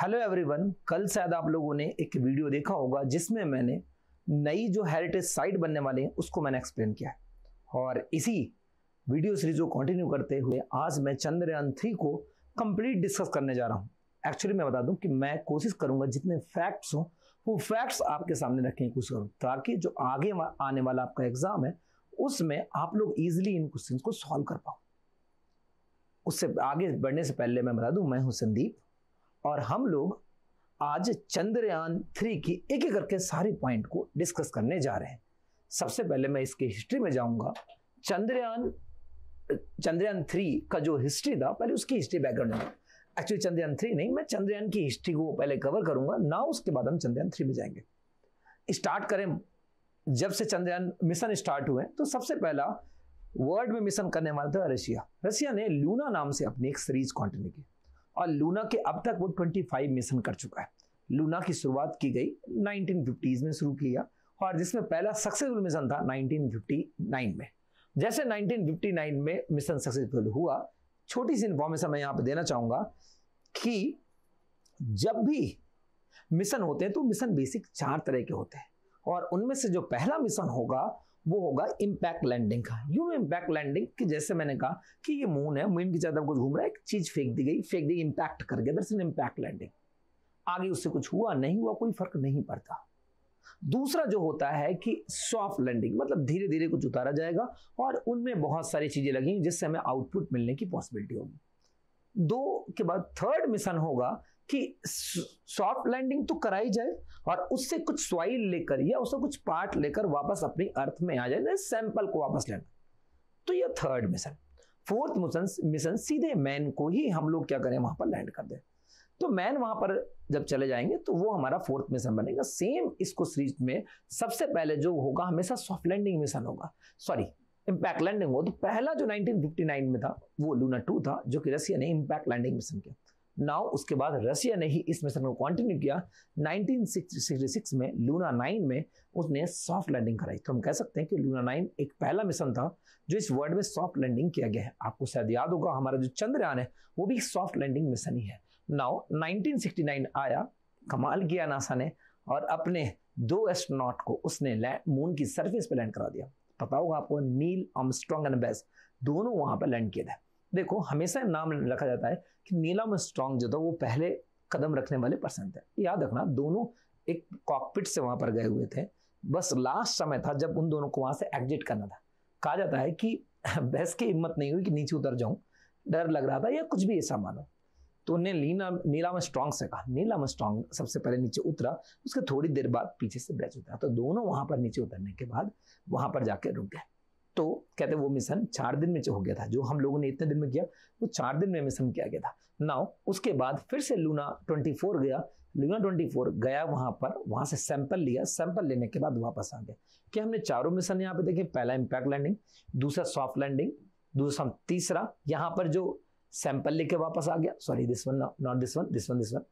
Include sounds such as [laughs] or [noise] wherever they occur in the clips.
hello everyone कल शायद आप लोगों ने एक वीडियो देखा होगा जिसमें मैंने नई जो हेरिटेज साइट बनने वाले हैं उसको मैंने एक्सप्लेन किया है और इसी वीडियो सीरीज को कंटिन्यू करते हुए आज मैं चंद्रयान थ्री को कंप्लीट डिस्कस करने जा रहा हूं एक्चुअली मैं बता दूं कि मैं कोशिश करूंगा जितने फैक्ट्स हों वो फैक्ट्स आपके सामने रखने की कोशिश करूँ ताकि जो आगे आने वाला आपका एग्जाम है उसमें आप लोग इजिली इन क्वेश्चन को सॉल्व कर पाओ उससे आगे बढ़ने से पहले मैं बता दूं मैं हूं संदीप और हम लोग आज चंद्रयान थ्री की एक एक करके सारी पॉइंट को डिस्कस करने जा रहे हैं सबसे पहले मैं इसके हिस्ट्री में जाऊंगा चंद्रयान चंद्रयान थ्री का जो हिस्ट्री था पहले उसकी history background actually Chandrayaan three नहीं मैं चंद्रयान की हिस्ट्री को पहले कवर करूंगा ना उसके बाद हम चंद्रयान थ्री में जाएंगे स्टार्ट करें जब से चंद्रयान मिशन स्टार्ट हुए तो सबसे पहला वर्ल्ड में मिशन करने वाला था रशिया रशिया ने लूना नाम से अपनी एक सीरीज कॉन्टिन्यू की और लूना के अब तक वो 25 मिशन कर चुका है लूना की शुरुआत की गई 1950s में शुरू किया और जिसमें पहला सक्सेसफुल मिशन था 1959 में जैसे 1959 में मिशन सक्सेसफुल हुआ छोटी सी इन्फॉर्मेशन मैं यहाँ पर देना चाहूँगा कि जब भी मिशन होते हैं तो मिशन बेसिक चार तरह के होते हैं और उनमें से जो पहला मिशन होगा वो होगा इम्पैक्ट लैंडिंग का यू नो इम्पैक्ट लैंडिंग कि जैसे मैंने कहा कि ये मून है मून की तरफ कुछ घूम रहा है एक चीज फेंक दी गई फेंक दी इम्पैक्ट कर गया दरअसल इम्पैक्ट लैंडिंग आगे उससे कुछ हुआ नहीं हुआ कोई फर्क नहीं पड़ता दूसरा जो होता है कि सॉफ्ट लैंडिंग मतलब धीरे धीरे कुछ उतारा जाएगा और उनमें बहुत सारी चीजें लगेंगी जिससे हमें आउटपुट मिलने की पॉसिबिलिटी होगी दो के बाद थर्ड मिशन होगा कि सॉफ्ट लैंडिंग तो कराई जाए और उससे कुछ सॉइल लेकर या उससे कुछ पार्ट लेकर वापस अपनी अर्थ में आ जाए सैंपल को वापस लेना तो यह third mission fourth mission mission सीधे मैन को ही हम लोग क्या करें वहां पर लैंड कर दें तो मैन वहां पर जब चले जाएंगे तो वो हमारा फोर्थ मिशन बनेगा सेम इसको सीरीज में सबसे पहले जो होगा हमेशा सॉफ्ट लैंडिंग मिशन होगा सॉरी इंपैक्ट लैंडिंग हो तो पहला जो 1959 में था वो लूना टू था जो कि रसिया ने इम्पैक्ट लैंडिंग मिशन किया नाउ उसके बाद रशिया ने ही इस मिशन को कंटिन्यू किया 1966 में लूना नाइन में उसने सॉफ्ट लैंडिंग कराई तो हम कह सकते हैं कि लूना नाइन एक पहला मिशन था जो इस वर्ल्ड में सॉफ्ट लैंडिंग किया गया है आपको शायद याद होगा हमारा जो चंद्रयान है वो भी सॉफ्ट लैंडिंग मिशन ही है नाउ 1969 आया कमाल किया नासा ने और अपने दो एस्ट्रोनॉट को उसने मून की सर्फेस पर लैंड करा दिया पता होगा आपको नील अमस्ट्रॉन्ग एंड बेस दोनों वहां पर लैंड किए थे देखो हमेशा नाम रखा जाता है कि नीलम स्ट्रांग जो था वो पहले कदम रखने वाले पर्सन थे याद रखना दोनों एक कॉकपिट से वहां पर गए हुए थे बस लास्ट समय था जब उन दोनों को वहां से एग्जिट करना था कहा जाता है कि [laughs] बहस की हिम्मत नहीं हुई कि नीचे उतर जाऊं डर लग रहा था या कुछ भी ऐसा मानो तो उन्हें लीना नीलाम स्ट्रांग से कहा नीलाम स्ट्रांग सबसे पहले नीचे उतरा उसके थोड़ी देर बाद पीछे से बैच उतरा तो दोनों वहां पर नीचे उतरने के बाद वहां पर जाकर रुक गए तो कहते हैं वो मिशन चार दिन में हो गया था जो हम लोगों ने इतने दिन में किया वो चार दिन में मिशन किया गया था नाउ उसके बाद फिर से लूना 24 गया लूना 24 गया वहां पर वहां से सैंपल लिया सैंपल लेने के बाद वापस आ गया क्या हमने चारों मिशन यहाँ पे देखे पहला इम्पैक्ट लैंडिंग दूसरा सॉफ्ट लैंडिंग दूसरा तीसरा यहाँ पर जो सैंपल लेके वापस आ गया sorry this one not this one this one this one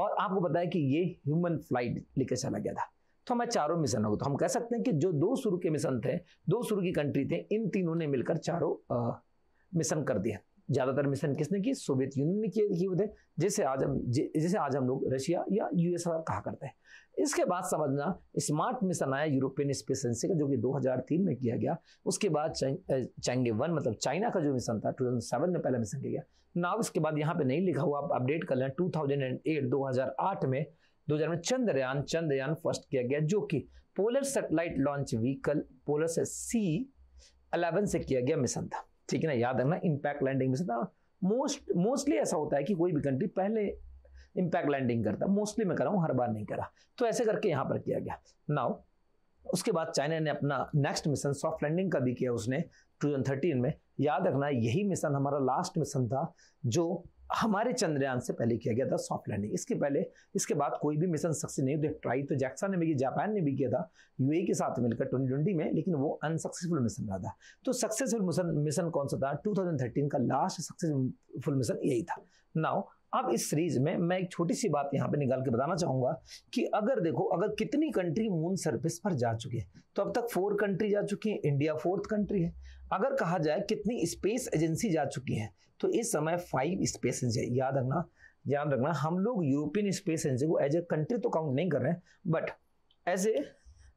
और आपको बताया कि ये ह्यूमन फ्लाइट लेके चला गया था तो हमारे चारों मिशन गए तो हम कह सकते हैं कि जो दो शुरू के मिशन थे दो शुरू की कंट्री थे इन तीनों ने मिलकर चारों मिशन कर दिया ज़्यादातर मिशन किसने किए सोवियत यूनियन ने किए किए थे जिसे आज हम जिसे आज हम लोग रशिया या यूएस कहा करते हैं इसके बाद समझना स्मार्ट मिशन आया यूरोपियन स्पेस एजेंसी का जो कि 2003 में किया गया उसके बाद चांगे वन मतलब चाइना का जो मिशन था 2007 में पहला मिशन किया गया नाव इसके बाद यहाँ पे नहीं लिखा हुआ आप अपडेट कर लें टू थाउजेंड में हज़ार में चंद्रयान चंद्रयान फर्स्ट किया गया जो कि polar satellite launch vehicle polar से सी अलेवन से किया गया मिशन था ठीक है ना याद रखना इम्पैक्ट लैंडिंग मिशन था मोस्ट मोस्टली ऐसा होता है कि कोई भी कंट्री पहले इम्पैक्ट लैंडिंग करता मोस्टली मैं कर रहा हूँ हर बार नहीं करा तो ऐसे करके यहाँ पर किया गया नाउ उसके बाद चाइना ने अपना नेक्स्ट मिशन सॉफ्ट लैंडिंग का भी किया उसने 2013 में याद रखना यही मिशन हमारा लास्ट मिशन था जो हमारे चंद्रयान से पहले किया गया था सॉफ्ट लैंडिंग इसके पहले इसके बाद कोई भी मिशन सक्सेस नहीं हुआ ट्राई तो जैक्सा ने भी किया जापान ने भी किया था यूए e के साथ मिलकर ट्वेंटी ट्वेंटी में लेकिन वो अनसक्सेसफुल मिशन रहा था तो सक्सेसफुल मिशन मिशन कौन सा था टू का लास्ट सक्सेसफुल मिशन यही था नाउ अब इस सीरीज में मैं एक छोटी सी बात यहाँ पे निकाल के बताना चाहूंगा कि अगर देखो अगर कितनी कंट्री मून सर्फेस पर जा चुकी है तो अब तक फोर कंट्री जा चुकी है इंडिया फोर्थ कंट्री है अगर कहा जाए कितनी स्पेस एजेंसी जा चुकी है तो इस समय फाइव स्पेस एजेंसी याद रखना ध्यान रखना हम लोग यूरोपियन स्पेस एजेंसी को एज ए कंट्री तो काउंट नहीं कर रहे हैं but as a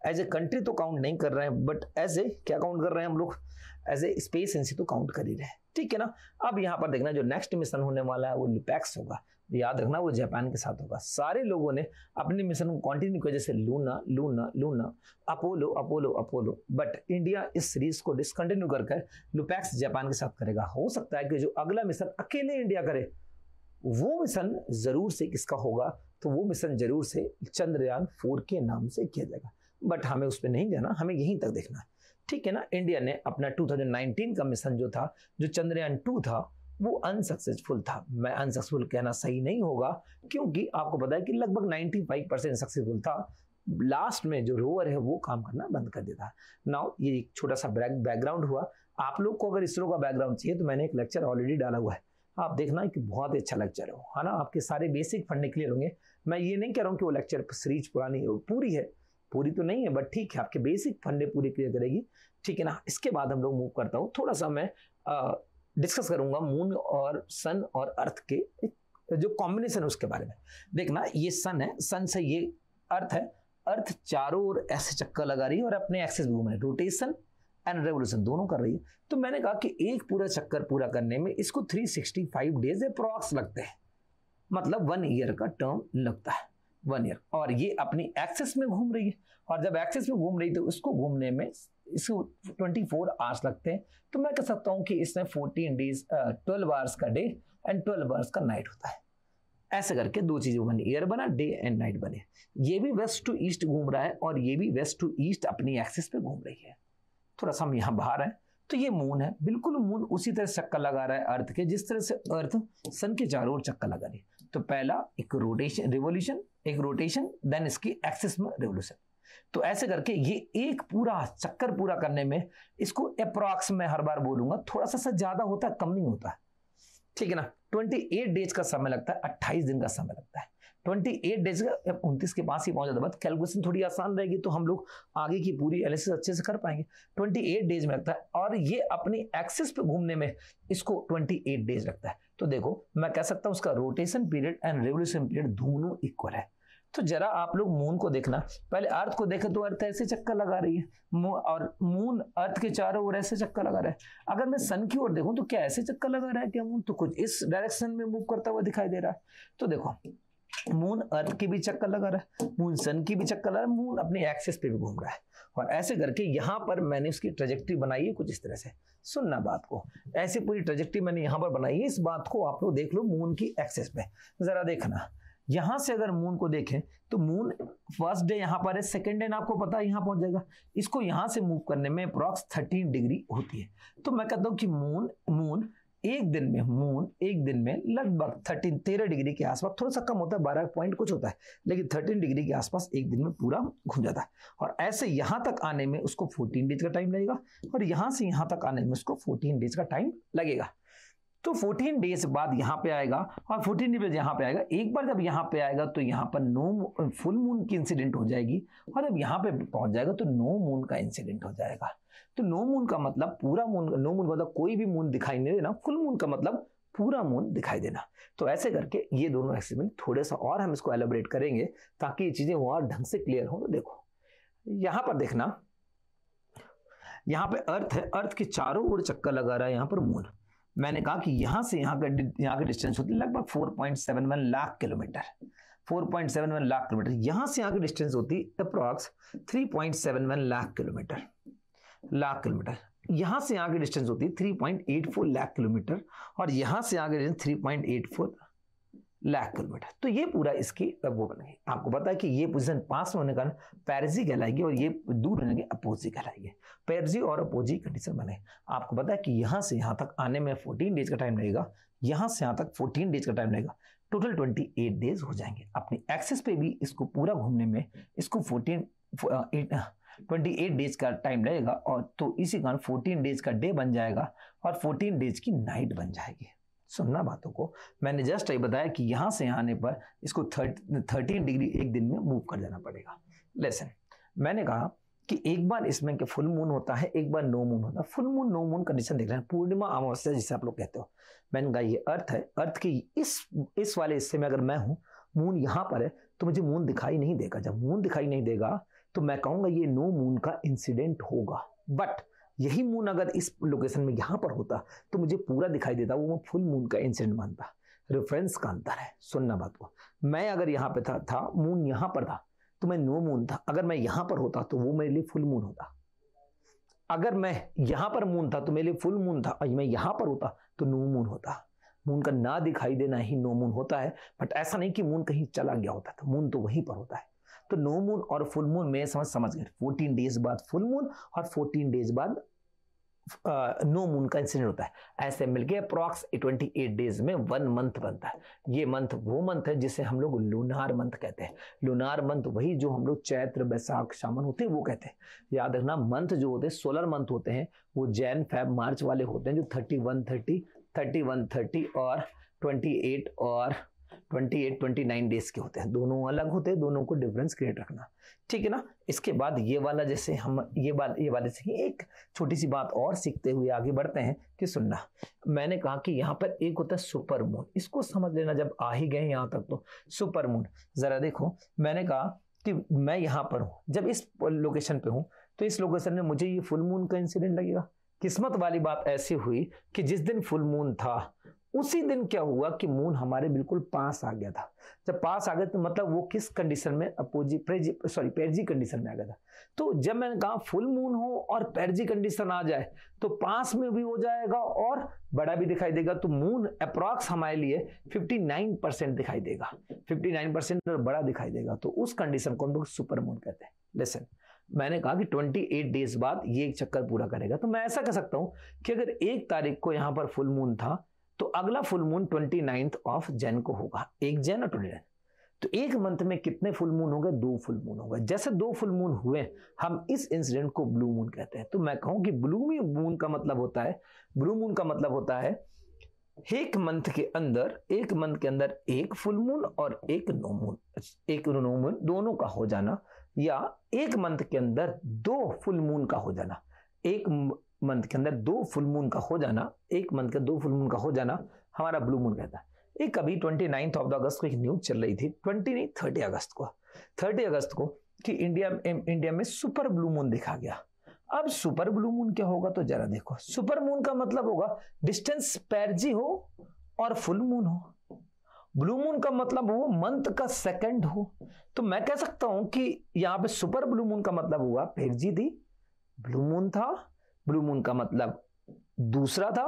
as a country तो काउंट नहीं कर रहे हैं बट एज ए क्या काउंट कर रहे हैं हम लोग एज ए स्पेस एजेंसी तो काउंट कर ही रहे हैं ठीक है ना अब यहाँ पर देखना जो नेक्स्ट मिशन होने वाला है वो लिपैक्स होगा याद रखना वो जापान के साथ होगा सारे लोगों ने अपने मिशन को कंटिन्यू किया जैसे Luna Luna Luna Apollo Apollo Apollo but India इस सीरीज को डिसकंटिन्यू कर कर लुपैक्स जापान के साथ करेगा हो सकता है कि जो अगला मिशन अकेले इंडिया करे वो मिशन जरूर से किसका होगा तो वो मिशन जरूर से चंद्रयान फोर के नाम से किया जाएगा बट हमें उस पर नहीं जाना हमें यहीं तक देखना है ठीक है ना इंडिया ने अपना 2019 का मिशन जो था जो चंद्रयान टू था वो अनसक्सेसफुल था मैं अनसक्सेसफुल कहना सही नहीं होगा क्योंकि आपको पता है कि लगभग 95 परसेंट सक्सेसफुल था लास्ट में जो रोवर है वो काम करना बंद कर देता है नाउ ये एक छोटा सा बैकग्राउंड हुआ आप लोग को अगर इसरो का बैकग्राउंड चाहिए तो मैंने एक लेक्चर ऑलरेडी डाला हुआ है आप देखना कि बहुत ही अच्छा लेक्चर हो है ना आपके सारे बेसिक फंडे क्लियर होंगे मैं ये नहीं कह रहा हूँ कि वो लेक्चर सीरीज पुरानी पूरी है पूरी तो नहीं है बट ठीक है आपके बेसिक फंडे पूरे क्लियर करेगी ठीक है ना इसके बाद हम लोग मूव करता हूँ थोड़ा सा मैं डिस्कस करूंगा मून और सन और अर्थ के जो कॉम्बिनेशन है उसके बारे में देखना ये सन है सन से ये अर्थ है अर्थ चारों ओर ऐसे चक्कर लगा रही है और अपने एक्सेस घूम रही रोटेशन एंड रेवोल्यूशन दोनों कर रही है तो मैंने कहा कि एक पूरा चक्कर पूरा करने में इसको 365 डेज अप्रॉक्स लगते हैं मतलब वन ईयर का टर्म लगता है वन ईयर और ये अपनी एक्सेस में घूम रही है और जब एक्सेस में घूम रही है तो उसको घूमने में इसको 24 आवर्स लगते हैं तो मैं कह सकता हूँ कि इसमें 14 डेज 12 आवर्स का डे एंड 12 आवर्स का नाइट होता है ऐसे करके दो चीज़ें बनी ईयर बना डे एंड नाइट बने ये भी वेस्ट टू ईस्ट घूम रहा है और ये भी वेस्ट टू ईस्ट अपनी एक्सिस पे घूम रही है थोड़ा सा हम यहाँ बाहर हैं तो ये मून है बिल्कुल मून उसी तरह चक्कर लगा रहा है अर्थ के जिस तरह से अर्थ सन के चारों ओर चक्कर लगा रही है तो पहला एक रोटेशन रिवोल्यूशन एक रोटेशन देन इसकी एक्सिस में रिवोल्यूशन तो ऐसे करके ये एक पूरा चक्कर पूरा करने में इसको अप्रॉक्स में हर बार बोलूंगा थोड़ा सा सा ज्यादा होता है कम नहीं होता है ठीक है ना 28 डेज का समय लगता है 28 दिन का समय लगता है 28 डेज का उनतीस के पास ही पहुंच जाता है कैलकुलेशन थोड़ी आसान रहेगी तो हम लोग आगे की पूरी एनालिसिस अच्छे से कर पाएंगे 28 डेज में लगता है और ये अपनी एक्सिस पे घूमने में इसको 28 डेज लगता है तो देखो मैं कह सकता हूं उसका rotation period and revolution period दोनों इक्वल है तो जरा आप लोग मून को देखना पहले अर्थ को देखे तो अर्थ ऐसे चक्कर लगा रही है और मून अर्थ के चारों ओर ऐसे चक्कर लगा रहा है अगर मैं सन की ओर देखूं तो क्या ऐसे चक्कर लगा रहा है क्या मून तो कुछ इस डायरेक्शन में मूव करता हुआ दिखाई दे रहा है तो देखो मून अर्थ के भी चक्कर लगा रहा है मून सन की भी चक्कर लगा रहा है मून अपने एक्सेस पे भी घूम रहा है और ऐसे करके यहाँ पर मैंने उसकी ट्रेजेक्ट्री बनाई है कुछ इस तरह से सुनना बात को ऐसे पूरी ट्रेजेक्ट्री मैंने यहाँ पर बनाई है इस बात को आप लोग देख लो मून की एक्सेस पे जरा देखना यहां से अगर मून को देखें तो मून फर्स्ट डे यहां पर है सेकेंड डे आपको पता है यहां पहुंच जाएगा इसको यहां से मूव करने में अप्रॉक्स थर्टीन डिग्री होती है तो मैं कहता हूं कि मून मून एक दिन में मून एक दिन में लगभग थर्टीन तेरह डिग्री के आसपास थोड़ा सा कम होता है बारह पॉइंट कुछ होता है लेकिन थर्टीन डिग्री के आसपास एक दिन में पूरा घूम जाता है और ऐसे यहाँ तक आने में उसको फोर्टीन डेज का टाइम लगेगा और यहाँ से यहाँ तक आने में उसको फोर्टीन डेज का टाइम लगेगा तो 14 डेज बाद यहाँ पे आएगा और 14 डेज यहाँ पे आएगा एक बार जब यहाँ पे आएगा तो यहाँ पर नो फुल मून की इंसिडेंट हो जाएगी और जब यहाँ पे पहुंच जाएगा तो नो मून का इंसिडेंट हो जाएगा तो नो मून का मतलब पूरा मून नो मून मतलब कोई भी मून दिखाई नहीं देना फुल मून का मतलब पूरा मून दिखाई देना तो ऐसे करके ये दोनों एक्सपेरिमेंट थोड़े सा और हम इसको एलोबरेट करेंगे ताकि ये चीज़ें और ढंग से क्लियर हों तो देखो यहाँ पर देखना यहाँ पे अर्थ है अर्थ के चारों ओर चक्कर लगा रहा है यहाँ पर मून मैंने कहा कि यहाँ से यहाँ का यहाँ की डिस्टेंस होती है लगभग 4.71 लाख किलोमीटर 4.71 लाख किलोमीटर यहाँ से यहाँ की डिस्टेंस होती approx 3.71 lakh kilometre lakh kilometre यहाँ से यहाँ की डिस्टेंस होती है 3.84 लाख किलोमीटर और यहाँ से यहाँ की डिस्टेंस 3.84 लाख किलोमीटर तो ये पूरा इसकी वो बनेगी आपको पता है कि ये पोजिशन पास होने का कारण पैरजी कहलाएगी और ये दूर होने की अपोजी कहलाएगी पैरजी और अपोजी कंडीशन बने आपको पता है कि यहाँ से यहाँ तक आने में फोर्टीन डेज का टाइम लगेगा यहाँ से यहाँ तक फोर्टीन डेज का टाइम लगेगा टोटल एट डेज हो जाएंगे अपने एक्सेस पे भी इसको पूरा घूमने में इसको फोर्टीन ट्वेंटी एट डेज का टाइम लगेगा और तो इसी कारण फोर्टीन डेज का डे बन जाएगा और फोर्टीन डेज की नाइट बन जाएगी सुनना बातों को मैंने जस्ट ये बताया कि यहाँ से आने पर इसको थर्टीन डिग्री एक दिन में मूव कर जाना पड़ेगा लेसन मैंने कहा कि एक बार इसमें के फुल मून होता है एक बार नो मून होता है full moon no moon condition देख रहे हैं पूर्णिमा अमावस्या जिसे आप लोग कहते हो मैंने कहा ये अर्थ है अर्थ की इस इस वाले हिस्से में अगर मैं हूँ मून यहाँ पर है तो मुझे मून दिखाई नहीं देगा जब मून दिखाई नहीं देगा तो मैं कहूँगा ये नो मून का इंसिडेंट होगा बट यही मून अगर इस लोकेशन में यहाँ पर होता तो मुझे पूरा दिखाई देता वो मैं फुल मून का इंसिडेंट मानता रेफरेंस का अंतर है सुनना बात को मैं अगर यहाँ पे था था मून यहाँ पर था तो मैं नो मून था अगर मैं यहाँ पर होता तो वो मेरे लिए फुल मून होता अगर मैं यहाँ पर मून था तो मेरे लिए फुल मून था और मैं यहाँ पर होता तो नो मून होता मून का ना दिखाई देना ही नो मून होता है बट ऐसा नहीं कि मून कहीं चला गया होता था तो मून तो वहीं पर होता है तो नो मून और फुल मून में समझ समझ गए फोर्टीन डेज बाद फुल मून और फोर्टीन डेज बाद नो मून का इंसिडेंट होता है ऐसे मिलके अप्रॉक्स 28 डेज में वन मंथ बनता है ये मंथ वो मंथ है जिसे हम लोग लूनार मंथ कहते हैं लूनार मंथ वही जो हम लोग चैत्र बैसाख शामन होते हैं वो कहते हैं याद रखना मंथ जो होते हैं सोलर मंथ होते हैं वो जैन फैब मार्च वाले होते हैं जो thirty one thirty thirty one thirty और ट्वेंटी एट और twenty eight twenty nine days के होते हैं दोनों अलग होते हैं दोनों को डिफरेंस क्रिएट रखना ठीक है ना इसके बाद ये वाला जैसे हम ये बात ये वाले से एक छोटी सी बात और सीखते हुए आगे बढ़ते हैं कि सुनना मैंने कहा कि यहाँ पर एक होता है सुपर मून इसको समझ लेना जब आ ही गए यहाँ तक तो सुपर मून ज़रा देखो मैंने कहा कि मैं यहाँ पर हूँ जब इस लोकेशन पे हूँ तो इस लोकेशन में मुझे ये फुल मून का इंसिडेंट लगेगा किस्मत वाली बात ऐसी हुई कि जिस दिन फुल मून था उसी दिन क्या हुआ कि मून हमारे बिल्कुल पास आ गया था जब पास आ गया तो मतलब वो किस कंडीशन में apogee perigee sorry perigee condition में आ गया था तो जब मैंने कहा फुल मून हो और पेरजी कंडीशन आ जाए तो पास में भी हो जाएगा और बड़ा भी दिखाई देगा तो मून अप्रॉक्स हमारे लिए 59 परसेंट दिखाई देगा 59 परसेंट और बड़ा दिखाई देगा तो उस कंडीशन को हम लोग सुपर मून कहते हैं लेसन मैंने कहा कि 28 डेज बाद ये एक चक्कर पूरा करेगा तो मैं ऐसा कह सकता हूं कि अगर एक तारीख को यहां पर फुल मून था तो अगला full moon twenty ninth of Jan को होगा एक जैन और ट्वेंटी तो एक मंथ में कितने फुल मून होंगे दो फुल मून होगा जैसे दो फुल मून हुए हम इस इंसिडेंट को ब्लू मून कहते हैं तो मैं कहूं कि ब्लू मून का मतलब होता है ब्लू मून का मतलब होता है एक मंथ के अंदर एक मंथ के अंदर एक फुल मून और एक नो मून एक नो मून दोनों का हो जाना या एक मंथ के अंदर दो फुल मून का हो जाना एक मंथ के अंदर दो फुल मून का हो जाना एक मंथ का दो फुल मून का हो जाना हमारा ब्लू मून कहता है एक अभी twenty ninth of the August को एक न्यूज चल रही थी ट्वेंटी नहीं थर्टी अगस्त को थर्टी अगस्त को कि इंडिया इंडिया में सुपर ब्लू मून देखा गया अब सुपर ब्लू मून क्या होगा तो जरा देखो सुपर मून का मतलब होगा डिस्टेंस पैरजी हो और फुल मून हो ब्लू मून का मतलब हो मंथ का सेकंड हो तो मैं कह सकता हूं कि यहां पे सुपर ब्लू मून का मतलब हुआ पेरजी दी ब्लू मून था ब्लू मून का मतलब दूसरा था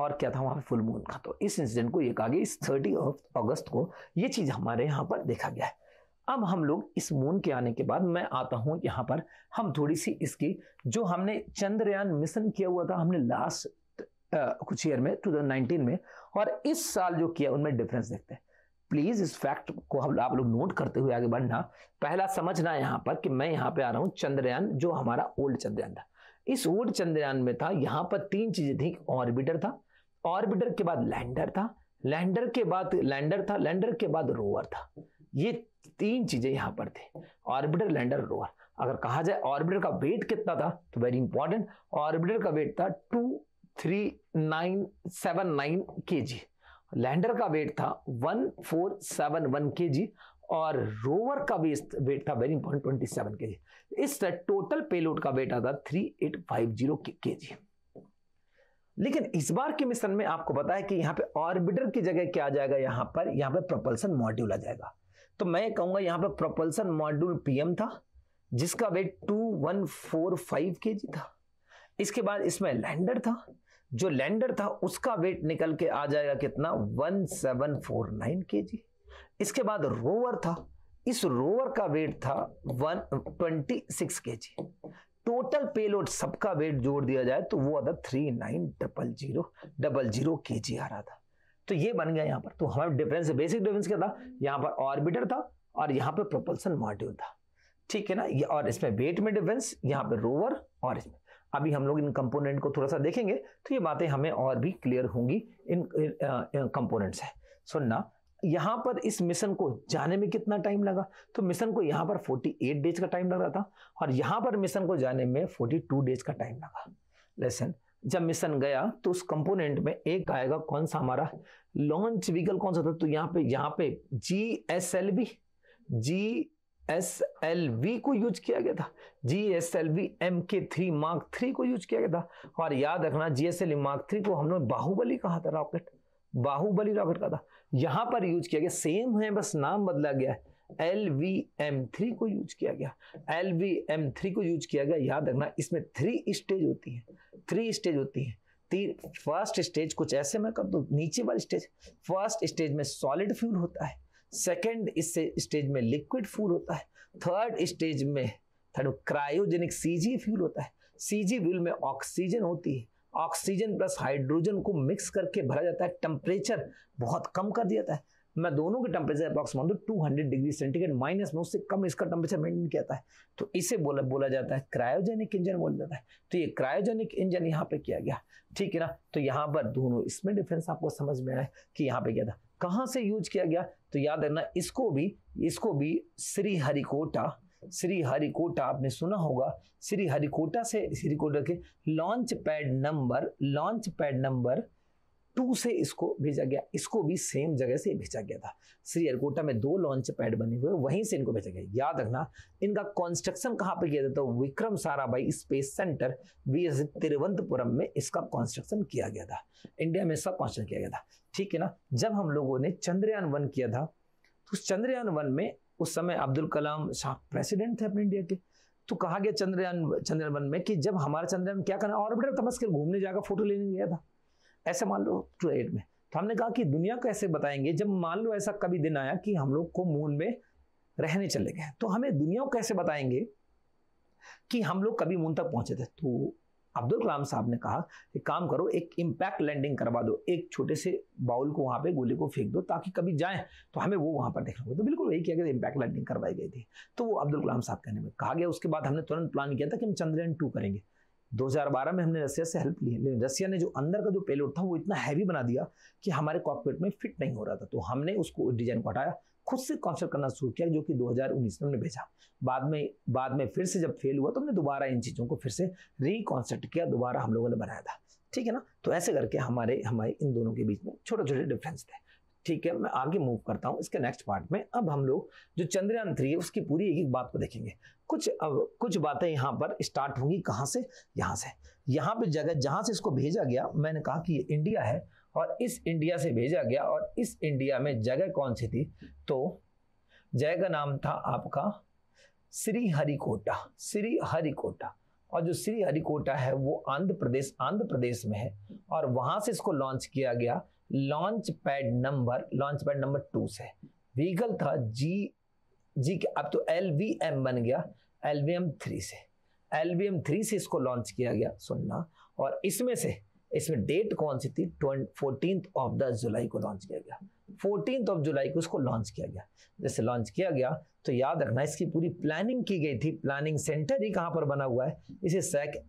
और क्या था वहां पे फुल मून का तो इस इंसिडेंट को ये कहा गया इस थर्टी अगस्त को ये चीज हमारे यहाँ पर देखा गया है अब हम लोग इस मून के आने के बाद मैं आता हूं यहाँ पर हम थोड़ी सी इसकी जो हमने चंद्रयान मिशन किया हुआ था हमने लास्ट कुछ ईयर में 2019 में और इस साल जो किया उनमें डिफरेंस देखते हैं प्लीज इस फैक्ट को हम आप लोग नोट करते हुए आगे बढ़ना पहला समझना यहाँ पर कि मैं यहाँ पे आ रहा हूँ चंद्रयान जो हमारा ओल्ड चंद्रयान था इस ओर चंद्रयान में था यहां पर तीन चीजें थी ऑर्बिटर था ऑर्बिटर के बाद लैंडर था लैंडर के बाद लैंडर था लैंडर के बाद रोवर था ये तीन चीजें यहां पर थे ऑर्बिटर लैंडर रोवर अगर कहा जाए ऑर्बिटर का वेट कितना था तो वेरी इंपॉर्टेंट ऑर्बिटर का वेट था two three nine seven nine K G lander का वेट था one four seven one K G और रोवर का वेट था very important twenty seven K G इस टोटल पेलोड का वेट आता three eight five zero K G लेकिन इस बार के मिशन में आपको बताया कि यहां पे ऑर्बिटर की जगह क्या आ जाएगा यहां पर यहां पे प्रोपल्सन मॉड्यूल आ जाएगा तो मैं कहूंगा यहां पे प्रोपल्सन मॉड्यूल पीएम था जिसका weight two one four five K G था इसके बाद इसमें लैंडर था जो लैंडर था उसका वेट निकल के आ जाएगा कितना one seven four nine K जी इसके बाद रोवर था इस रोवर का वेट था one twenty six K G total payload सबका वेट जोड़ दिया जाए तो वो आता three nine double zero double zero K G आ रहा था तो ये बन गया यहाँ पर तो हमारा डिफरेंस बेसिक डिफरेंस क्या था यहाँ पर ऑर्बिटर था और यहाँ पर प्रोपल्सन मॉड्यूल था ठीक है ना ये और इसमें वेट में डिफरेंस यहाँ पे रोवर और इसमें अभी हम लोग इन कंपोनेंट को थोड़ा सा देखेंगे तो ये बातें हमें और भी क्लियर होंगी इन कंपोनेंट से सुनना यहाँ पर इस मिशन को जाने में कितना टाइम लगा तो मिशन को यहाँ पर 48 डेज का टाइम लग रहा था और यहां पर मिशन को जाने में 42 डेज का टाइम लगा लेसन जब मिशन गया तो उस कंपोनेंट में एक आएगा कौन सा हमारा लॉन्च व्हीकल कौन सा था तो यहाँ पे यहाँ पे G S L V G S L V को यूज किया गया था G S L V M K three mark three को यूज किया गया था और याद रखना G S L mark three को हमने बाहुबली कहा था रॉकेट बाहुबली रॉकेट का था यहां पर यूज किया गया सेम है बस नाम बदला गया है एल वी एम थ्री को यूज किया गया एल वी एम थ्री को यूज किया गया याद रखना इसमें थ्री स्टेज होती है थ्री स्टेज होती है तीन फर्स्ट स्टेज कुछ ऐसे मैं कर दू नीचे वाली स्टेज फर्स्ट स्टेज में सॉलिड फ्यूल होता है सेकेंड इससे स्टेज में लिक्विड फ्यूल होता है थर्ड स्टेज में थर्ड क्रायोजेनिक सीजी फ्यूल होता है सीजी फ्यूल में ऑक्सीजन होती है ऑक्सीजन प्लस हाइड्रोजन को मिक्स करके भरा जाता है टेम्परेचर बहुत कम कर दिया जाता है मैं दोनों के टेम्परेचर अप्रॉक्स मान दो two hundred degree centigrade minus में उससे कम इसका टेम्परेचर मेंटेन किया जाता है तो इसे बोला बोला जाता है क्रायोजेनिक इंजन बोला जाता है तो ये क्रायोजेनिक इंजन यहाँ पे किया गया ठीक है ना तो यहाँ पर दोनों इसमें डिफरेंस आपको समझ में आया कि यहाँ पे क्या था कहाँ से यूज किया गया तो याद रखना इसको भी इसको भी श्रीहरिकोटा श्री हरिकोटा आपने सुना होगा श्री हरिकोटा से श्री कोटा के launch pad number launch pad number two से इसको भेजा गया इसको भी सेम जगह से भेजा गया था श्री हरिकोटा में दो लॉन्च पैड बने हुए वहीं से इनको भेजा गया याद रखना इनका कंस्ट्रक्शन कहाँ पर किया जाता है Vikram Sarabhai space centre V S Thiruvananthapuram में इसका कंस्ट्रक्शन किया गया था इंडिया में इसका कॉन्स्ट्रक्शन किया गया था ठीक है ना जब हम लोगों ने चंद्रयान वन किया था तो चंद्रयान वन में उस समय अब्दुल कलाम शाह प्रेसिडेंट थे अपने इंडिया के तो कहा गया चंद्रयान चंद्रयान में कि जब हमारा चंद्रयान क्या करना ऑर्बिटर तमस्कर घूमने जाकर फोटो लेने गया था ऐसे मान लो टू एट में तो हमने कहा कि दुनिया को ऐसे बताएंगे जब मान लो ऐसा कभी दिन आया कि हम लोग को मून में रहने चले गए तो हमें दुनिया को कैसे बताएंगे कि हम लोग कभी मून तक पहुंचे थे तो अब्दुल कलाम साहब ने कहा कि काम करो एक इम्पैक्ट लैंडिंग करवा दो एक छोटे से बाउल को वहाँ पे गोले को फेंक दो ताकि कभी जाएं तो हमें वो वहाँ पर देखने को तो बिल्कुल वही किया गया इम्पैक्ट लैंडिंग करवाई गई थी तो वो अब्दुल कलाम साहब कहने में कहा गया उसके बाद हमने तुरंत प्लान किया था कि हम चंद्रयान टू करेंगे 2012 में हमने रसिया से हेल्प ली है लेकिन रसिया ने जो अंदर का जो पेलोड था वो इतना हैवी बना दिया कि हमारे कॉकपिट में फिट नहीं हो रहा था तो हमने उसको डिजाइन को हटाया खुद से कॉन्सेप्ट करना शुरू किया जो कि 2019 में हमने भेजा बाद में बाद में फिर से जब फेल हुआ तो हमने दोबारा इन चीज़ों को फिर से रिकॉन्सेप्ट किया दोबारा हम लोगों ने बनाया था ठीक है ना तो ऐसे करके हमारे हमारे इन दोनों के बीच में छोटे छोटे डिफरेंस थे ठीक है मैं आगे मूव करता हूँ इसके नेक्स्ट पार्ट में अब हम लोग जो चंद्रयान थ्री है उसकी पूरी एक एक बात को देखेंगे कुछ अब कुछ बातें यहाँ पर स्टार्ट होंगी कहाँ से यहाँ से यहाँ पे जगह जहाँ से इसको भेजा गया मैंने कहा कि ये इंडिया है और इस इंडिया से भेजा गया और इस इंडिया में जगह कौन सी थी तो जगह का नाम था आपका श्री हरिकोटा श्री हरिकोटा और जो श्री हरिकोटा है वो आंध्र प्रदेश आंध्र प्रदेश में है और वहां से इसको लॉन्च किया गया launch pad number launch pad number two से व्हीकल था जी जी के अब तो एल वी एम बन गया एल वी एम थ्री से एल वी एम थ्री से इसको लॉन्च किया गया सुनना और इसमें से इसमें डेट कौन सी थी फोर्टीन ऑफ द जुलाई को लॉन्च किया गया फोर्टीन ऑफ जुलाई को उसको लॉन्च किया गया जैसे लॉन्च किया गया तो याद रखना इसकी पूरी प्लानिंग की गई थी प्लानिंग सेंटर ही कहाँ पर बना हुआ है इसे SAC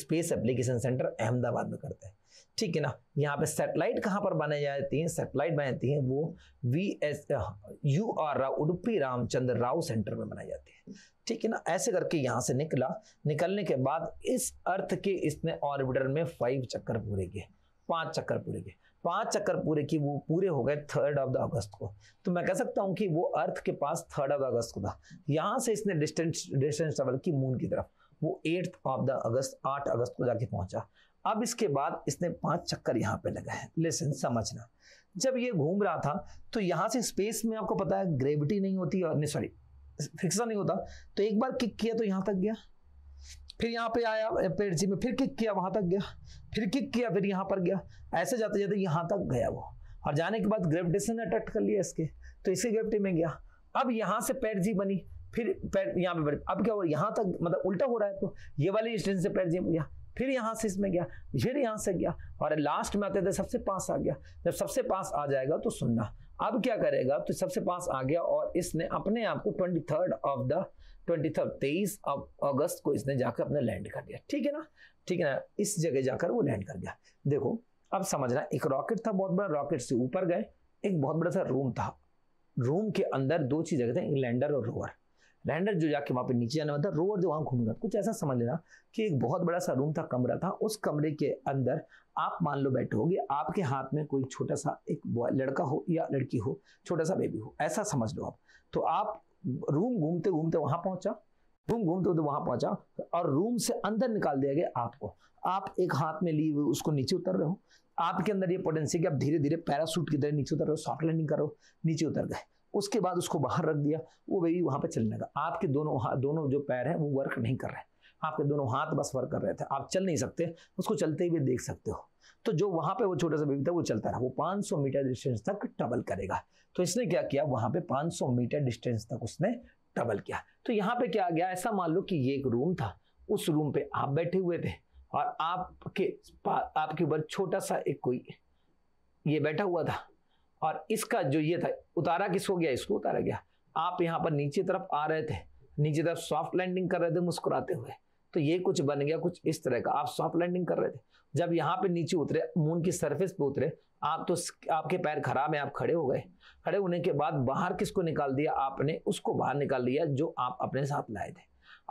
space application centre Ahmedabad में करते हैं ठीक है ना यहाँ पे सेटेलाइट कहाँ पर बनाई जाती है सेटेलाइट बनाती है वो V S U R Rao Udupi Ramachandra Rao centre में बनाई जाती है ठीक है ना ऐसे करके यहाँ से निकला निकलने के बाद इस अर्थ के इसने ऑर्बिटर में फाइव चक्कर पूरे किए पांच चक्कर पूरे किए पांच चक्कर पूरे की वो पूरे हो गए थर्ड ऑफ द अगस्त को तो मैं कह सकता हूँ कि वो अर्थ के पास थर्ड ऑफ अगस्त को था यहाँ से इसने डिस्टेंस डिस्टेंस ट्रेवल की मून की तरफ वो एट्थ ऑफ द अगस्त आठ अगस्त को जाके पहुंचा अब इसके बाद इसने पांच चक्कर यहाँ पे लगाए लेसन समझना जब ये घूम रहा था तो यहाँ से स्पेस में आपको पता है ग्रेविटी नहीं होती और नहीं सॉरी फिक्सन नहीं होता तो एक बार किक किया तो यहाँ तक गया फिर यहाँ पे आया पेड़ जी में फिर किक किया वहाँ तक गया फिर किक किया फिर यहाँ पर गया ऐसे जाते जाते यहाँ तक गया वो और जाने के बाद ग्रेविटेशन ने अट्रैक्ट कर लिया इसके तो इसी ग्रेविटी में गया अब यहाँ से पैर जी बनी फिर पैर यहाँ पे बनी अब क्या हो यहाँ तक मतलब उल्टा हो रहा है तो ये वाली डिस्टेंस से पैर जी गया फिर यहाँ से इसमें गया फिर यहाँ से गया और लास्ट में आते थे सबसे पास आ गया जब सबसे पास आ जाएगा तो सुनना अब क्या करेगा तो सबसे पास आ गया और इसने अपने आप को twenty third of the twenty third तेईस अगस्त को इसने जाकर अपने लैंड कर दिया ठीक है ना ठीक है ना इस जगह जाकर वो लैंड कर गया देखो अब समझना एक रॉकेट था बहुत बड़ा रॉकेट से ऊपर गए एक बहुत बड़ा सा रूम था रूम के अंदर दो चीजें थे लैंडर और रोवर लैंडर जो जाके वहाँ पे नीचे जाने वाला था रोवर जो वहाँ घूमेगा कुछ ऐसा समझ लेना कि एक बहुत बड़ा सा रूम था कमरा था उस कमरे के अंदर आप मान लो बैठे बैठोगे आपके हाथ में कोई छोटा सा एक लड़का हो या लड़की हो छोटा सा बेबी हो ऐसा समझ लो आप तो आप रूम घूमते घूमते वहाँ पहुँचा रूम घूमते हुए वहां पहुंचा और रूम से अंदर निकाल दिया गया आपको आप एक हाथ में लिए उसको नीचे उतर रहे हो आपके अंदर ये पोटेंसी कि आप धीरे धीरे पैरासूट की तरह नीचे उतर रहे हो सॉफ्ट लैंडिंग करो नीचे उतर गए उसके बाद उसको बाहर रख दिया वो बेबी वहाँ पर चलने लगा आपके दोनों हाथ दोनों जो पैर हैं वो वर्क नहीं कर रहे हैं आपके दोनों हाथ बस वर्क कर रहे थे आप चल नहीं सकते उसको चलते ही देख सकते हो तो जो वहाँ पे वो छोटा सा बेबी था वो चलता रहा वो 500 मीटर डिस्टेंस तक ट्रबल करेगा तो इसने क्या किया वहाँ पे 500 मीटर डिस्टेंस तक उसने ट्रबल किया तो यहाँ पे क्या आ गया ऐसा मान लो कि ये एक रूम था उस रूम पे आप बैठे हुए थे और आपके आपके ऊपर छोटा सा एक कोई ये बैठा हुआ था और इसका जो ये था उतारा किसको गया इसको उतारा गया आप यहाँ पर नीचे तरफ आ रहे थे नीचे तरफ सॉफ्ट लैंडिंग कर रहे थे मुस्कुराते हुए तो ये कुछ बन गया कुछ इस तरह का आप सॉफ्ट लैंडिंग कर रहे थे जब यहाँ पे नीचे उतरे मून की सरफेस पे उतरे आप तो आपके पैर खराब है आप खड़े हो गए खड़े होने के बाद बाहर किसको निकाल दिया आपने उसको बाहर निकाल लिया जो आप अपने साथ लाए थे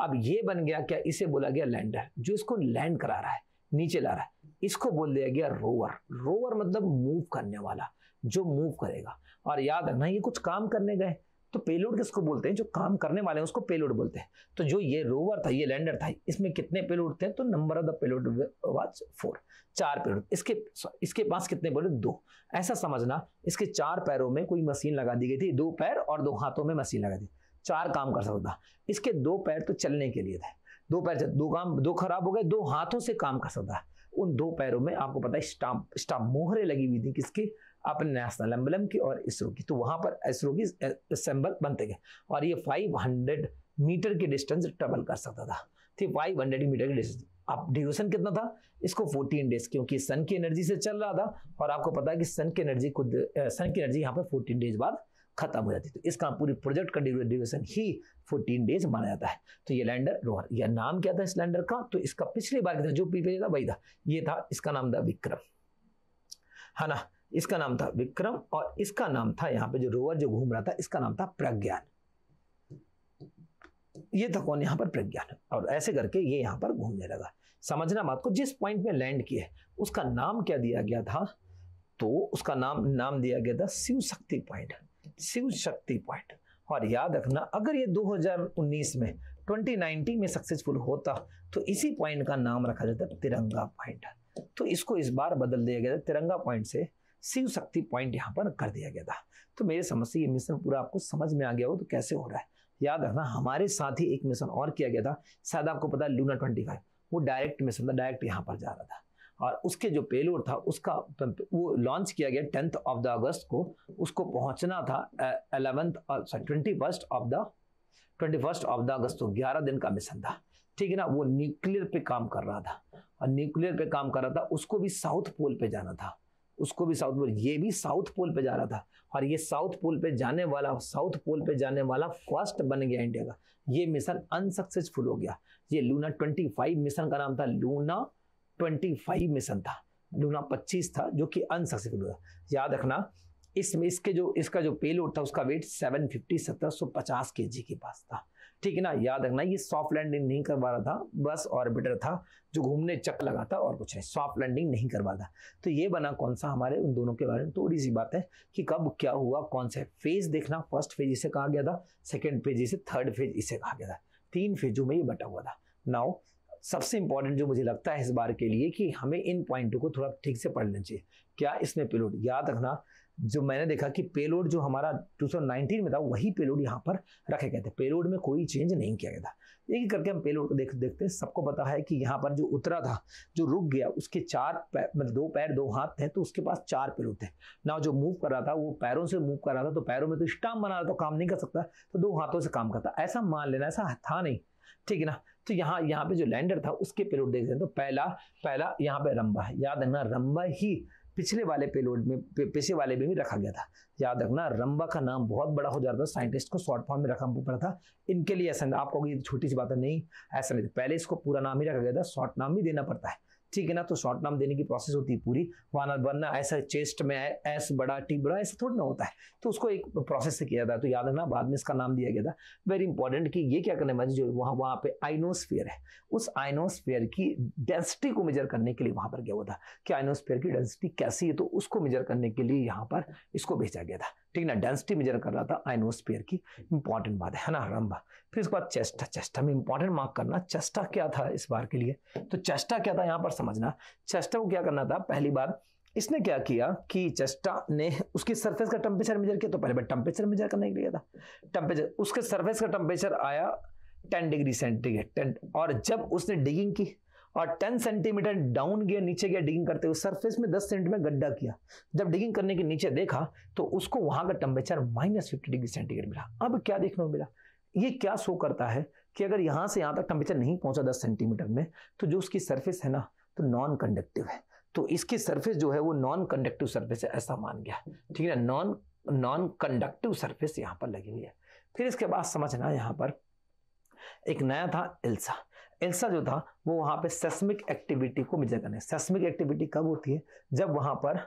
अब ये बन गया क्या इसे बोला गया लैंडर जो इसको लैंड करा रहा है नीचे ला रहा है इसको बोल दिया गया रोवर रोवर मतलब मूव करने वाला जो मूव करेगा और याद रखना ये कुछ काम करने गए तो पेलोड किसको बोलते हैं जो काम करने वाले हैं उसको पेलोड बोलते हैं तो जो ये रोवर था ये लैंडर था इसमें कितने पेलोड थे तो number of the payload was four चार पेलोड इसके इसके पास कितने बोले दो ऐसा समझना इसके चार पैरों में कोई मशीन लगा दी गई थी दो पैर और दो हाथों में मशीन लगा दी चार काम कर सकता इसके दो पैर तो चलने के लिए थे दो पैर दो काम दो खराब हो गए दो हाथों से काम कर सकता उन दो पैरों में आपको पता है स्टाम्प स्टाम्प मोहरे लगी हुई थी किसकी अपने नेशनल एम्बलम की और इसरो की तो वहाँ पर इसरो की सिंबल बनते गए और ये 500 मीटर के डिस्टेंस ट्रेवल कर सकता था फाइव हंड्रेड मीटर के डिस्टेंस अब ड्यूरेशन कितना था इसको 14 डेज क्योंकि सन की एनर्जी से चल रहा था और आपको पता है कि सन की एनर्जी खुद सन की एनर्जी यहाँ पर फोर्टीन डेज बाद खत्म हो जाती है तो इसका पूरी प्रोजेक्ट का ड्यूरेशन ही 14 डेज माना जाता है तो ये लैंडर रोहर यह नाम क्या था इस लैंडर का तो इसका पिछली बार जो पी था वही था ये था इसका नाम था विक्रम है ना इसका नाम था विक्रम और इसका नाम था यहाँ पे जो रोवर जो घूम रहा था इसका नाम था प्रज्ञान ये था कौन यहाँ पर प्रज्ञान और ऐसे करके ये यहाँ पर घूमने लगा समझना बात को जिस पॉइंट में लैंड किया है उसका नाम क्या दिया गया था तो उसका नाम नाम दिया गया था शिव शक्ति पॉइंट शिव शक्ति पॉइंट और याद रखना अगर ये 2019 में 2019 में सक्सेसफुल होता तो इसी पॉइंट का नाम रखा जाता तिरंगा पॉइंट तो इसको इस बार बदल दिया गया था तिरंगा पॉइंट से शिव शक्ति पॉइंट यहाँ पर कर दिया गया था तो मेरे समझ से ये मिशन पूरा आपको समझ में आ गया हो तो कैसे हो रहा है याद रखना हमारे साथ ही एक मिशन और किया गया था शायद आपको पता लूना ट्वेंटी फाइव वो डायरेक्ट मिशन था डायरेक्ट यहाँ पर जा रहा था और उसके जो पेलोड था उसका वो लॉन्च किया गया टेंथ ऑफ द अगस्त को उसको पहुंचना था eleventh sorry twenty first of the twenty first of the August को ग्यारह दिन का मिशन था ठीक है ना वो न्यूक्लियर पे काम कर रहा था और न्यूक्लियर पे काम कर रहा था उसको भी साउथ पोल पे जाना था उसको भी साउथ पोल ये भी साउथ पोल पे जा रहा था और ये साउथ पोल पे जाने वाला साउथ पोल पे जाने वाला फर्स्ट बन गया इंडिया का ये मिशन अनसक्सेसफुल हो गया ये लूना ट्वेंटी फाइव मिशन का नाम था लूना ट्वेंटी फाइव मिशन था लूना पच्चीस था जो कि अनसक्सेसफुल हुआ याद रखना इसमें इसके जो इसका जो पेलोड था उसका वेट सेवन फिफ्टी सत्रह सौ पचास के जी के पास था ठीक है ना याद रखना ये सॉफ्ट लैंडिंग नहीं करवा रहा था बस ऑर्बिटर था जो घूमने चक लगा था और कुछ नहीं सॉफ्ट लैंडिंग नहीं करवा था तो ये बना कौन सा हमारे उन दोनों के बारे में थोड़ी सी बात है कि कब क्या हुआ कौन सा फेज देखना फर्स्ट फेज इसे कहा गया था सेकेंड फेज इसे थर्ड फेज इसे कहा गया था तीन फेजों में ये बटा हुआ था नाउ सबसे इंपॉर्टेंट जो मुझे लगता है इस बार के लिए कि हमें इन पॉइंटों को थोड़ा ठीक से पढ़ लेना चाहिए क्या इसमें पिलोट याद रखना जो मैंने देखा कि पेलोड जो हमारा 2019 में था वही पेलोड यहाँ पर रखे गए थे पेलोड में कोई चेंज नहीं किया गया था एक ही करके हम पेलोड को देख देखते हैं सबको पता है कि यहाँ पर जो उतरा था जो रुक गया उसके चार पैर मतलब दो पैर दो हाथ थे तो उसके पास चार पेलोड थे ना जो मूव कर रहा था वो पैरों से मूव कर रहा था तो पैरों में तो स्टाम बना रहा था तो काम नहीं कर सकता तो दो हाथों से काम करता ऐसा मान लेना ऐसा था नहीं ठीक है ना तो यहाँ यहाँ पे जो लैंडर था उसके पेलोड देख रहे हैं तो पहला पहला यहाँ पे रंबा है याद रखना रंबा ही पिछले वाले पेलोड में पेशे वाले में भी रखा गया था याद रखना रंबा का नाम बहुत बड़ा हो जाता था साइंटिस्ट को शॉर्ट फॉर्म में रखना पड़ा था इनके लिए ऐसा आप कहोगे छोटी सी बात है नहीं ऐसा नहीं पहले इसको पूरा नाम ही रखा गया था शॉर्ट नाम ही देना पड़ता है ठीक है ना तो शॉर्ट नाम देने की प्रोसेस होती है पूरी वरना वरना ऐसा चेस्ट में एस बड़ा टी बड़ा ऐसा थोड़ा ना होता है तो उसको एक प्रोसेस से किया जाता है तो याद रखना बाद में इसका नाम दिया गया था वेरी इंपॉर्टेंट कि ये क्या करने वाली जो वहाँ वहाँ पे आइनोस्फियर है उस आइनोस्फियर की डेंसिटी को मेजर करने के लिए वहाँ पर गया हुआ था कि आइनोस्फियर की डेंसिटी कैसी है तो उसको मेजर करने के लिए यहाँ पर इसको भेजा गया था ठीक ना डेंसिटी मेजर कर रहा था आइनोस्पियर की इंपॉर्टेंट बात है ना रंबा फिर उसके बाद चेस्टा चेस्टा में इंपॉर्टेंट मार्क करना चेस्टा क्या था इस बार के लिए तो चेस्टा क्या था यहाँ पर समझना चेस्टा को क्या करना था पहली बार इसने क्या किया कि चेस्टा ने उसकी सरफेस का टेम्परेचर मेजर किया तो पहले बार टेम्परेचर मेजर करने के लिए था टेम्परेचर उसके सरफेस का टेम्परेचर आया टेन डिग्री सेंटीग्रेड टेन और जब उसने डिगिंग की और 10 सेंटीमीटर डाउन गया नीचे गया डिगिंग करते हुए सरफेस में 10 सेंटीमीटर गड्ढा किया जब डिगिंग करने के नीचे देखा तो उसको वहां का temperature minus fifty degree centigrade मिला अब क्या देखने को मिला ये क्या शो करता है कि अगर यहाँ से यहाँ तक टेम्परेचर नहीं पहुंचा दस सेंटीमीटर में तो जो उसकी सर्फेस है ना तो नॉन कंडक्टिव है तो इसकी सर्फेस जो है वो नॉन कंडक्टिव सर्फेस है ऐसा मान गया ठीक है ना नॉन नॉन कंडक्टिव सर्फेस यहाँ पर लगी हुई है फिर इसके बाद समझना यहाँ पर एक नया था एल्सा एंसर जो था वो वहाँ पे सेस्मिक एक्टिविटी को मेजर करने सेस्मिक एक्टिविटी कब होती है जब वहाँ पर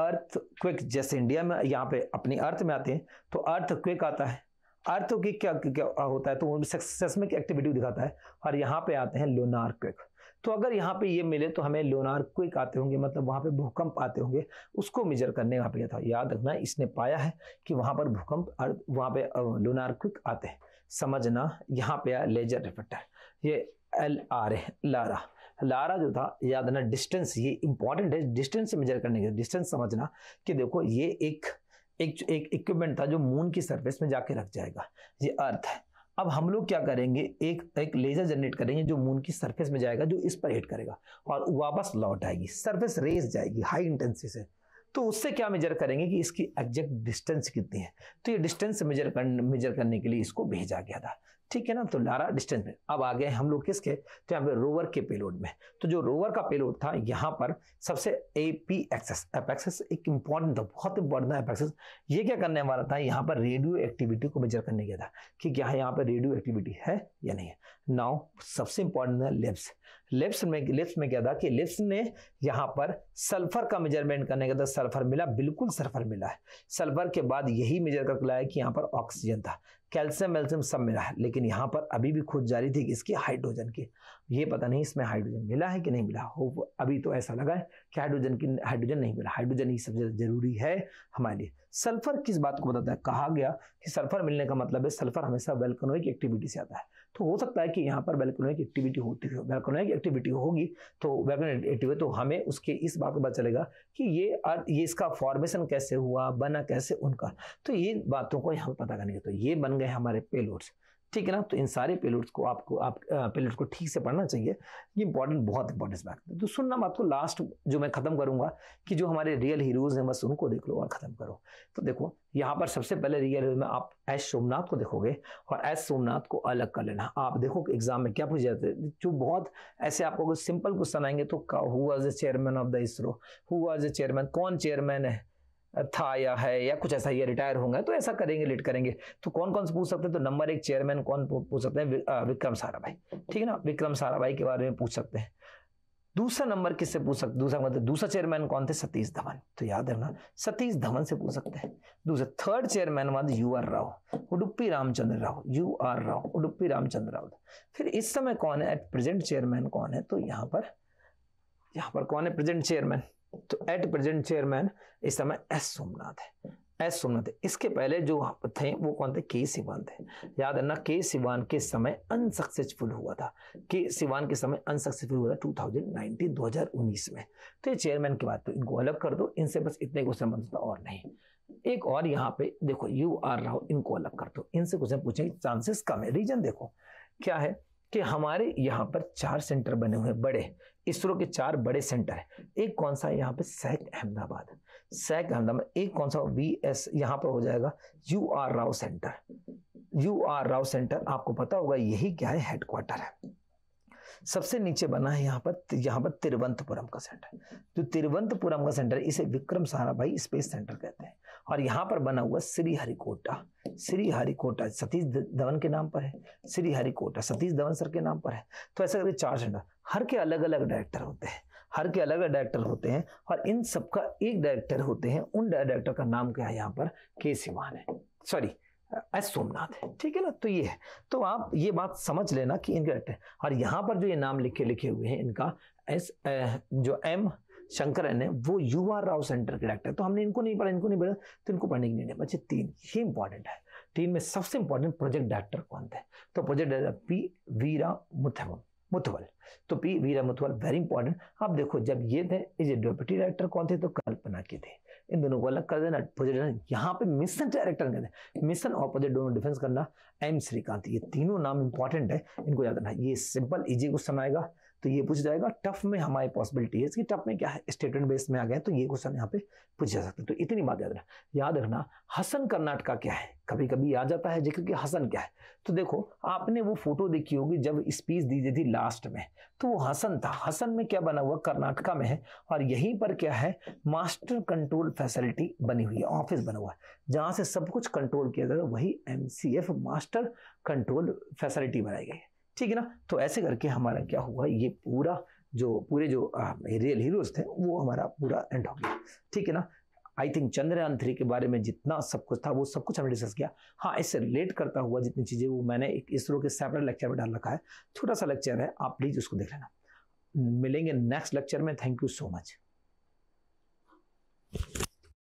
अर्थ क्विक जैसे इंडिया में यहाँ पे अपनी अर्थ में आते हैं तो अर्थ क्विक आता है अर्थ क्विक क्या क्या होता है तो सेस्मिक एक्टिविटी दिखाता है और यहाँ पे आते हैं लोनार क्विक तो अगर यहाँ पे ये मिले तो हमें लोनार क्विक आते होंगे मतलब वहाँ पे भूकंप आते होंगे उसको मेजर करने यहाँ पे था याद रखना इसने पाया है कि वहाँ पर भूकंप वहाँ पे लोनार क्विक आते हैं समझना यहाँ पे आया लेजर रिफ्लेक्टर ये एल आर है लारा लारा जो था याद ना डिस्टेंस ये इंपॉर्टेंट है डिस्टेंस से मेजर करने के डिस्टेंस समझना कि देखो ये एक एक एक इक्विपमेंट था जो मून की सरफेस में जाके रख जाएगा ये अर्थ है अब हम लोग क्या करेंगे एक एक लेजर जनरेट करेंगे जो मून की सरफेस में जाएगा जो इस पर हिट करेगा और वापस लौट आएगी सरफेस रेस जाएगी हाई इंटेंसिटी से तो उससे क्या मेजर करेंगे कि इसकी एग्जैक्ट डिस्टेंस कितनी है तो ये डिस्टेंस मेजर कर मेजर करने के लिए इसको भेजा गया था ठीक है ना तो लारा डिस्टेंस में अब आ गए हम लोग किसके तो यहाँ पे रोवर के पेलोड में तो जो रोवर का पेलोड था यहाँ पर सबसे A P XS AP XS एक इंपॉर्टेंट था बहुत इंपॉर्टेंट था एप एक्सेस ये क्या करने वाला था यहाँ पर रेडियो एक्टिविटी को मेजर करने गया था कि क्या यहाँ पर रेडियो एक्टिविटी है या नहीं है नाउ सबसे इंपॉर्टेंट है लेब्स लिप्स में लिप्स में क्या था कि लिप्स ने यहाँ पर सल्फर का मेजरमेंट करने के था सल्फर मिला बिल्कुल सल्फर मिला है सल्फर के बाद यही मेजर करके लाया कि यहाँ पर ऑक्सीजन था कैल्शियम वेल्शियम सब मिला है लेकिन यहाँ पर अभी भी खोज जारी थी कि इसकी हाइड्रोजन की ये पता नहीं इसमें हाइड्रोजन मिला है कि नहीं मिला हो अभी तो ऐसा लगा है कि हाइड्रोजन की हाइड्रोजन नहीं मिला हाइड्रोजन ही सबसे जरूरी है हमारे लिए सल्फर किस बात को बताता है कहा गया कि सल्फर मिलने का मतलब है सल्फर हमेशा वेलकनोइक एक्टिविटी से आता है तो हो सकता है कि यहाँ पर वेलकोनिक एक्टिविटी होती हो वेलकोनिक एक्टिविटी होगी तो वेलकोनिक एक्टिविटी तो हमें उसके इस बात का पता चलेगा कि ये ये इसका फॉर्मेशन कैसे हुआ बना कैसे उनका तो ये बातों को यहाँ पता करने के तो ये बन गए हमारे पेलोड्स ठीक है ना तो इन सारे पेलोड्स को आपको आप पेलोड्स को ठीक से पढ़ना चाहिए ये इंपॉर्टेंट बहुत इंपॉर्टेंस बात है तो सुनना मैं आपको लास्ट जो मैं ख़त्म करूंगा कि जो हमारे रियल हीरोज़ हैं बस उनको देख लो और ख़त्म करो तो देखो यहाँ पर सबसे पहले रियल हीरो में आप एस सोमनाथ को देखोगे और एस सोमनाथ को अलग कर लेना आप देखो एग्जाम में क्या पूछ जाते हैं जो बहुत ऐसे आपको सिंपल क्वेश्चन आएंगे तो who was the chairman of the ISRO who was the chairman कौन चेयरमैन है था या है या कुछ ऐसा ही रिटायर होंगे तो ऐसा करेंगे लेट करेंगे तो कौन कौन से पूछ सकते हैं तो नंबर एक चेयरमैन कौन पूछ सकते हैं विक्रम सारा भाई ठीक है ना विक्रम सारा भाई के बारे में पूछ सकते हैं दूसरा नंबर किससे पूछ सकते दूसरा मतलब दूसरा चेयरमैन कौन थे सतीश धवन तो याद रखना सतीश धवन से पूछ सकते हैं दूसरा third chairman was U R Rao Udupi Ramachandra Rao U R Rao Udupi Ramachandra Rao फिर इस समय कौन है एट प्रेजेंट चेयरमैन कौन है तो यहाँ पर यहाँ पर कौन है प्रेजेंट चेयरमैन तो एट प्रेजेंट चेयरमैन इस समय एस सोमनाथ है एस सोमनाथ इसके पहले जो थे वो कौन थे के सिवान थे याद रखना के सिवान के समय अनसक्सेसफुल हुआ था के सिवान के समय अनसक्सेसफुल हुआ था 2019 2019 में तो ये चेयरमैन की बात तो इनको अलग कर दो इनसे बस इतने को संबंध था तो और नहीं एक और यहाँ पे देखो यू आर राहो इनको अलग कर दो इनसे कुछ पूछें चांसेस कम है रीजन देखो क्या है कि हमारे यहाँ पर चार सेंटर बने हुए बड़े इसरो के चार बड़े सेंटर हैं एक कौन सा है यहाँ पे सैक अहमदाबाद सैक अहमदाबाद एक कौन सा वी एस यहाँ पर हो जाएगा U R Rao centre U R Rao centre आपको पता होगा यही क्या है हेडक्वार्टर है सबसे नीचे बना है यहाँ पर यहाँ पर तिरुवंतपुरम का सेंटर जो तो तिरुवंतपुरम का सेंटर इसे विक्रम साराभाई स्पेस सेंटर कहते हैं और यहाँ पर बना हुआ श्री हरिकोटा श्री हरिकोटा सतीश धवन के नाम पर है श्री हरिकोटा सतीश धवन सर के नाम पर है तो ऐसा करके चार सेंटर हर के अलग अलग डायरेक्टर होते हैं हर के अलग अलग डायरेक्टर होते हैं और इन सबका एक डायरेक्टर होते हैं उन डायरेक्टर का नाम क्या है यहाँ पर के सिवान है सॉरी एस सोमनाथ है ठीक है ना तो ये है तो आप ये बात समझ लेना कि इनका हैं और यहाँ पर जो ये नाम लिखे लिखे हुए हैं इनका एस जो एम शंकर है वो यू आर राव सेंटर के डायरेक्टर तो हमने इनको नहीं पढ़ा इनको नहीं पढ़ा तो इनको पढ़ने की नहीं बच्चे अच्छा, तीन ये इंपॉर्टेंट है तीन में सबसे इंपॉर्टेंट प्रोजेक्ट डायरेक्टर कौन थे तो project director P Veera Muthuvel Muthuvel तो P Veera Muthuvel very important आप देखो जब ये थे ये डेप्यूटी डायरेक्टर कौन थे तो कल्पना के थे इन दोनों को अलग कर देना अपोजिट यहाँ पे मिशन डायरेक्टर कहते हैं मिशन और अपोजिट दोनों डिफेंस करना एम श्रीकांत ये तीनों नाम इंपॉर्टेंट है इनको याद रखना ये सिंपल इजी क्वेश्चन आएगा तो ये पूछ जाएगा टफ में हमारी पॉसिबिलिटी है कि टफ में क्या है स्टेटमेंट बेस में आ गए तो ये क्वेश्चन यहाँ पे पूछ जा सकता है तो इतनी बात याद रखना याद रखना हसन कर्नाटका क्या है कभी कभी आ जाता है जिक्र कि हसन क्या है तो देखो आपने वो फोटो देखी होगी जब स्पीच दी थी लास्ट में तो वो हसन था हसन में क्या बना हुआ कर्नाटका में है और यहीं पर क्या है मास्टर कंट्रोल फैसिलिटी बनी हुई है ऑफिस बना हुआ है जहाँ से सब कुछ कंट्रोल किया जाता है वही एम मास्टर कंट्रोल फैसिलिटी बनाई गई है ठीक है ना तो ऐसे करके हमारा क्या हुआ ये पूरा जो पूरे जो रियल हीरोज थे वो हमारा पूरा एंड हो गया ठीक है ना आई थिंक चंद्रयान थ्री के बारे में जितना सब कुछ था वो सब कुछ हमने डिस्कस किया हाँ इससे रिलेट करता हुआ जितनी चीज़ें वो मैंने एक इसरो के सेपरेट लेक्चर में डाल रखा है छोटा सा लेक्चर है आप प्लीज़ उसको देख लेना मिलेंगे नेक्स्ट लेक्चर में थैंक यू सो मच